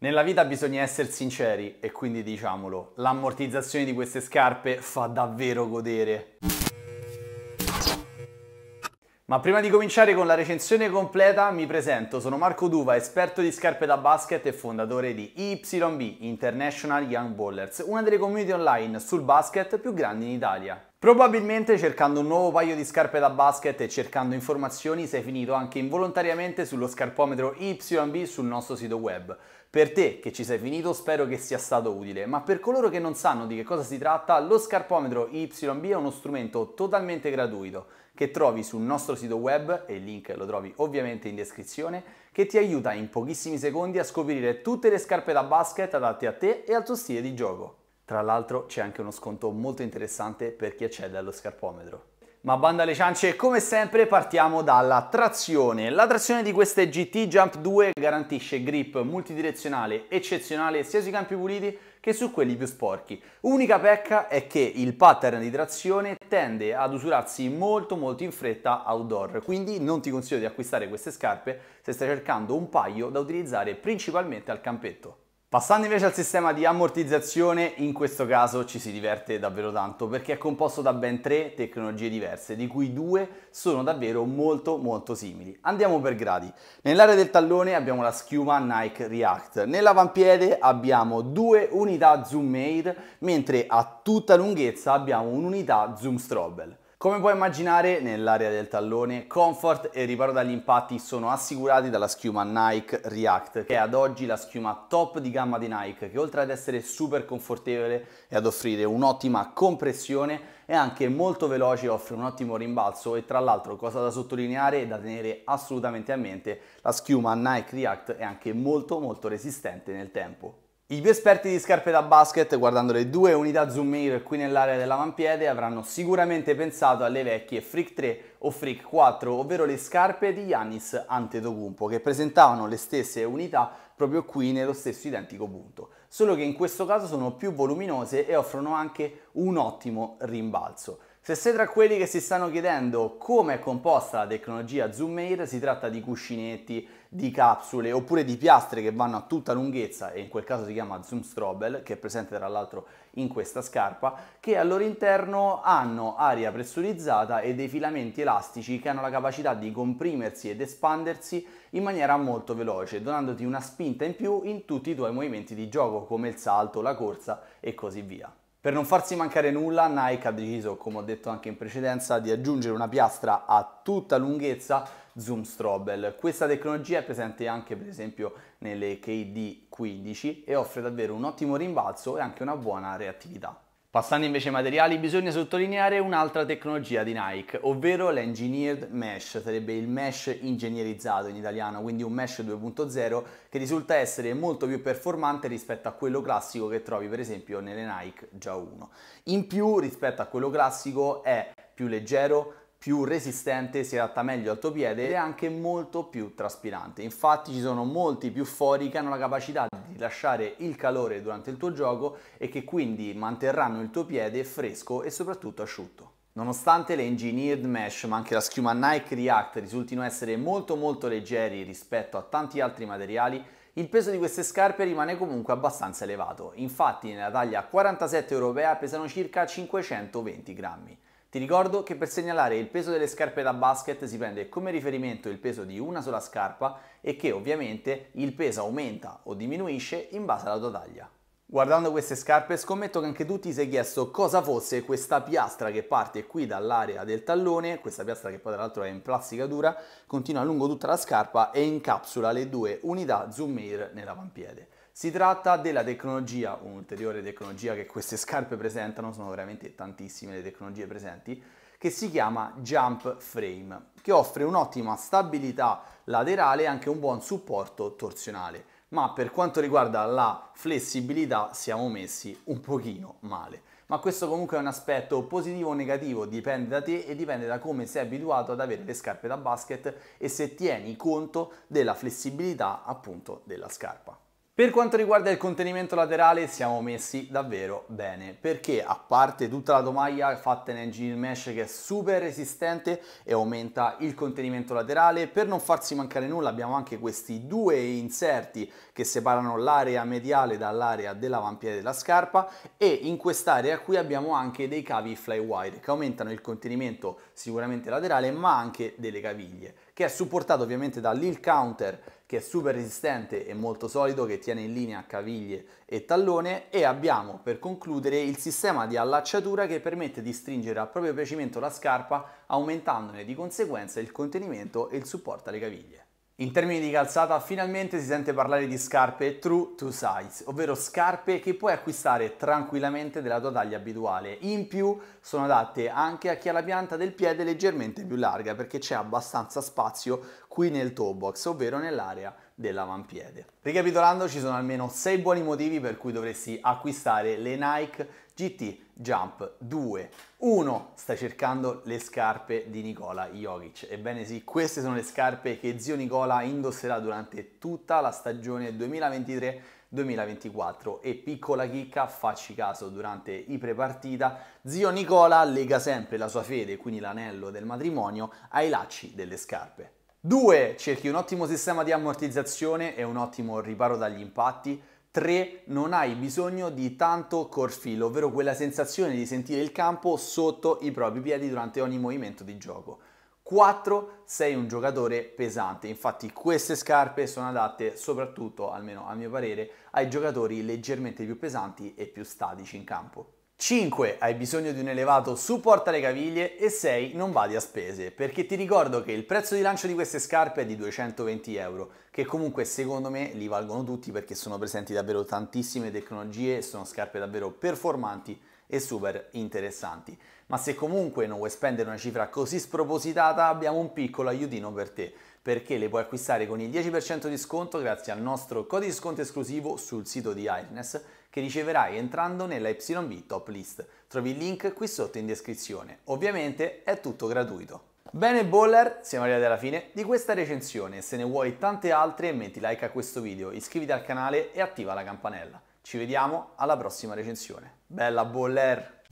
Nella vita bisogna essere sinceri e quindi diciamolo, l'ammortizzazione di queste scarpe fa davvero godere. Ma prima di cominciare con la recensione completa mi presento, sono Marco Duva, esperto di scarpe da basket e fondatore di YB, International Young Ballers, una delle community online sul basket più grandi in Italia. Probabilmente cercando un nuovo paio di scarpe da basket e cercando informazioni sei finito anche involontariamente sullo scarpometro YB sul nostro sito web. Per te che ci sei finito spero che sia stato utile, ma per coloro che non sanno di che cosa si tratta, lo scarpometro YB è uno strumento totalmente gratuito che trovi sul nostro sito web e il link lo trovi ovviamente in descrizione, che ti aiuta in pochissimi secondi a scoprire tutte le scarpe da basket adatte a te e al tuo stile di gioco. Tra l'altro c'è anche uno sconto molto interessante per chi accede allo scarpometro. Ma banda alle ciance, come sempre partiamo dalla trazione. La trazione di queste GT Jump 2 garantisce grip multidirezionale eccezionale sia sui campi puliti che su quelli più sporchi. Unica pecca è che il pattern di trazione tende ad usurarsi molto molto in fretta outdoor, quindi non ti consiglio di acquistare queste scarpe se stai cercando un paio da utilizzare principalmente al campetto. Passando invece al sistema di ammortizzazione, in questo caso ci si diverte davvero tanto perché è composto da ben tre tecnologie diverse, di cui due sono davvero molto molto simili. Andiamo per gradi. Nell'area del tallone abbiamo la schiuma Nike React, nell'avampiede abbiamo due unità zoom air, mentre a tutta lunghezza abbiamo un'unità zoom strobel. Come puoi immaginare, nell'area del tallone, comfort e riparo dagli impatti sono assicurati dalla schiuma Nike React, che è ad oggi la schiuma top di gamma di Nike, che oltre ad essere super confortevole e ad offrire un'ottima compressione, è anche molto veloce, e offre un ottimo rimbalzo e tra l'altro, cosa da sottolineare e da tenere assolutamente a mente, la schiuma Nike React è anche molto molto resistente nel tempo. I più esperti di scarpe da basket, guardando le due unità Zoom Air qui nell'area dell'avampiede, avranno sicuramente pensato alle vecchie Freak 3 o Freak 4, ovvero le scarpe di Yannis Antetokounmpo, che presentavano le stesse unità proprio qui nello stesso identico punto, solo che in questo caso sono più voluminose e offrono anche un ottimo rimbalzo. Se sei tra quelli che si stanno chiedendo come è composta la tecnologia Zoom Air, si tratta di cuscinetti, di capsule oppure di piastre che vanno a tutta lunghezza e in quel caso si chiama Zoom Strobel che è presente tra l'altro in questa scarpa che al loro interno hanno aria pressurizzata e dei filamenti elastici che hanno la capacità di comprimersi ed espandersi in maniera molto veloce donandoti una spinta in più in tutti i tuoi movimenti di gioco come il salto, la corsa e così via. Per non farsi mancare nulla, Nike ha deciso, come ho detto anche in precedenza, di aggiungere una piastra a tutta lunghezza zoom strobel. Questa tecnologia è presente anche per esempio nelle KD15 e offre davvero un ottimo rimbalzo e anche una buona reattività. Passando invece ai materiali bisogna sottolineare un'altra tecnologia di Nike, ovvero l'engineered mesh, sarebbe il mesh ingegnerizzato in italiano, quindi un mesh 2.0 che risulta essere molto più performante rispetto a quello classico che trovi per esempio nelle Nike già 1. In più rispetto a quello classico è più leggero, più resistente, si adatta meglio al tuo piede ed è anche molto più traspirante. Infatti ci sono molti più fori che hanno la capacità di lasciare il calore durante il tuo gioco e che quindi manterranno il tuo piede fresco e soprattutto asciutto. Nonostante le engineered mesh ma anche la schiuma Nike React risultino essere molto molto leggeri rispetto a tanti altri materiali, il peso di queste scarpe rimane comunque abbastanza elevato, infatti nella taglia 47 europea pesano circa 520 grammi. Ti ricordo che per segnalare il peso delle scarpe da basket si prende come riferimento il peso di una sola scarpa e che ovviamente il peso aumenta o diminuisce in base alla tua taglia. Guardando queste scarpe scommetto che anche tu ti sei chiesto cosa fosse questa piastra che parte qui dall'area del tallone, questa piastra che poi tra l'altro è in plastica dura, continua lungo tutta la scarpa e incapsula le due unità Zoom Air nell'avampiede. Si tratta della tecnologia, un'ulteriore tecnologia che queste scarpe presentano, sono veramente tantissime le tecnologie presenti, che si chiama Jump Frame, che offre un'ottima stabilità laterale e anche un buon supporto torsionale. Ma per quanto riguarda la flessibilità siamo messi un pochino male. Ma questo comunque è un aspetto positivo o negativo, dipende da te e dipende da come sei abituato ad avere le scarpe da basket e se tieni conto della flessibilità appunto della scarpa. Per quanto riguarda il contenimento laterale siamo messi davvero bene perché a parte tutta la tomaia fatta in engine mesh che è super resistente e aumenta il contenimento laterale per non farsi mancare nulla abbiamo anche questi due inserti che separano l'area mediale dall'area dell'avampiede della scarpa e in quest'area qui abbiamo anche dei cavi flywire che aumentano il contenimento sicuramente laterale ma anche delle caviglie che è supportato ovviamente dall'hill counter che è super resistente e molto solido che tiene in linea caviglie e tallone e abbiamo per concludere il sistema di allacciatura che permette di stringere a proprio piacimento la scarpa aumentandone di conseguenza il contenimento e il supporto alle caviglie. In termini di calzata finalmente si sente parlare di scarpe true to size, ovvero scarpe che puoi acquistare tranquillamente della tua taglia abituale. In più sono adatte anche a chi ha la pianta del piede leggermente più larga perché c'è abbastanza spazio qui nel toe box, ovvero nell'area dell'avampiede. Ricapitolando, ci sono almeno 6 buoni motivi per cui dovresti acquistare le Nike GT Jump 2. 1. Stai cercando le scarpe di Nicola Jokic. Ebbene sì, queste sono le scarpe che zio Nicola indosserà durante tutta la stagione 2023 2024 e piccola chicca, facci caso, durante i prepartita, zio Nicola lega sempre la sua fede, quindi l'anello del matrimonio, ai lacci delle scarpe. 2. Cerchi un ottimo sistema di ammortizzazione e un ottimo riparo dagli impatti. 3. Non hai bisogno di tanto core feel, ovvero quella sensazione di sentire il campo sotto i propri piedi durante ogni movimento di gioco. 4. Sei un giocatore pesante, infatti queste scarpe sono adatte soprattutto, almeno a mio parere, ai giocatori leggermente più pesanti e più statici in campo. 5 hai bisogno di un elevato supporto alle caviglie e 6 non vadi a spese, perché ti ricordo che il prezzo di lancio di queste scarpe è di 220 euro, che comunque secondo me li valgono tutti perché sono presenti davvero tantissime tecnologie e sono scarpe davvero performanti e super interessanti. Ma se comunque non vuoi spendere una cifra così spropositata, abbiamo un piccolo aiutino per te, perché le puoi acquistare con il 10% di sconto grazie al nostro codice sconto esclusivo sul sito di Airness che riceverai entrando nella YB Top List. Trovi il link qui sotto in descrizione. Ovviamente è tutto gratuito. Bene Baller, siamo arrivati alla fine di questa recensione, se ne vuoi tante altre metti like a questo video, iscriviti al canale e attiva la campanella. Ci vediamo alla prossima recensione. Bella Boller!